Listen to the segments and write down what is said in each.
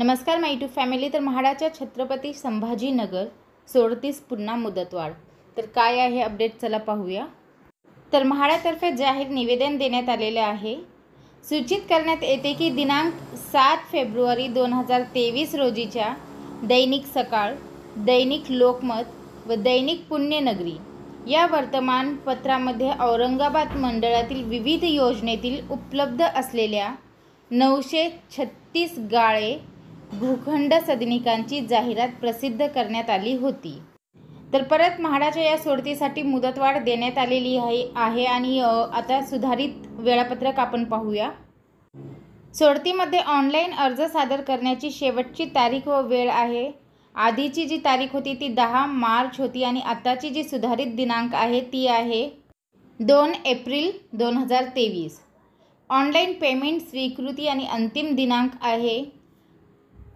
नमस्कार माय to family तर म्हाडाच्या छत्रपती संभाजीनगर सोडतीस पुन्हा मुदतवाढ तर काय आहे अपडेट चला पाहूया तर म्हाडातर्फे जाहीर निवेदन देण्यात आलेले आहे सूचित करण्यात येते की दिनांक सात फेब्रुवारी दोन हजार तेवीस रोजीच्या दैनिक सकाळ दैनिक लोकमत व दैनिक पुण्यनगरी या वर्तमानपत्रामध्ये औरंगाबाद मंडळातील विविध योजनेतील उपलब्ध असलेल्या नऊशे छत्तीस गाळे भूखंड सदनिकांची जाहिरात प्रसिद्ध करण्यात आली होती तर परत महाडाच्या या सोडतीसाठी मुदतवाढ देण्यात आलेली आहे आणि आता सुधारित वेळापत्रक आपण पाहूया सोडतीमध्ये ऑनलाईन अर्ज सादर करण्याची शेवटची तारीख व वेळ आहे आधीची जी तारीख होती ती दहा मार्च होती आणि आत्ताची जी सुधारित दिनांक आहे ती आहे दोन एप्रिल दोन हजार तेवीस ऑनलाईन पेमेंट स्वीकृती आणि अंतिम दिनांक आहे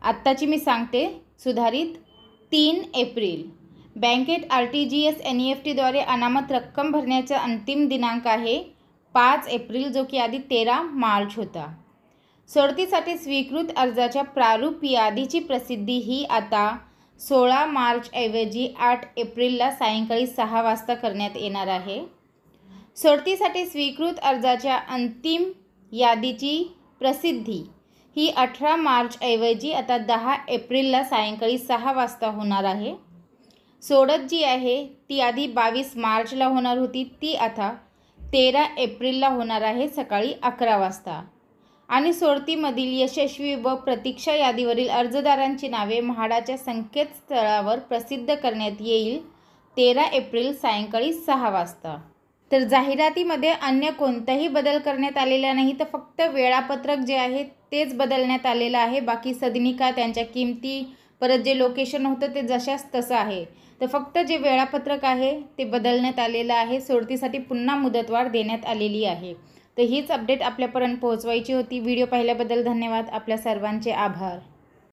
आत्ताची मी सांगते सुधारित तीन एप्रिल बँकेत R T G S N E F टीद्वारे अनामत रक्कम भरण्याचा अंतिम दिनांक आहे पाच एप्रिल जो की आधी तेरा मार्च होता सोडतीसाठी स्वीकृत अर्जाच्या प्रारूप यादीची प्रसिद्धी ही आता सोळा मार्चऐवजी आठ एप्रिलला सायंकाळी सहा वाजता करण्यात येणार आहे सोडतीसाठी स्वीकृत अर्जाच्या अंतिम यादीची प्रसिद्धी ही अठरा मार्चऐवजी आता दहा एप्रिलला सायंकाळी सहा वाजता होणार आहे सोडत जी आहे ती आधी बावीस मार्चला होणार होती ती आता तेरा एप्रिलला होणार आहे सकाळी अकरा वाजता आणि सोडतीमधील यशस्वी व प्रतीक्षा यादीवरील अर्जदारांची नावे म्हाडाच्या संकेतस्थळावर प्रसिद्ध करण्यात येईल तेरा एप्रिल सायंकाळी सहा वाजता तर जाहिरातीमध्ये अन्य कोणताही बदल करण्यात आलेला नाही तर फक्त वेळापत्रक जे आहे तेच बदलण्यात आलेलं आहे बाकी सदनिका त्यांच्या किमती परत जे लोकेशन होतं ते जशाच तसं आहे तर फक्त जे वेळापत्रक आहे ते बदलण्यात आलेलं आहे सोडतीसाठी पुन्हा मुदतवाढ देण्यात आलेली आहे तर हीच अपडेट आपल्यापर्यंत पोहोचवायची होती व्हिडिओ पाहिल्याबद्दल धन्यवाद आपल्या सर्वांचे आभार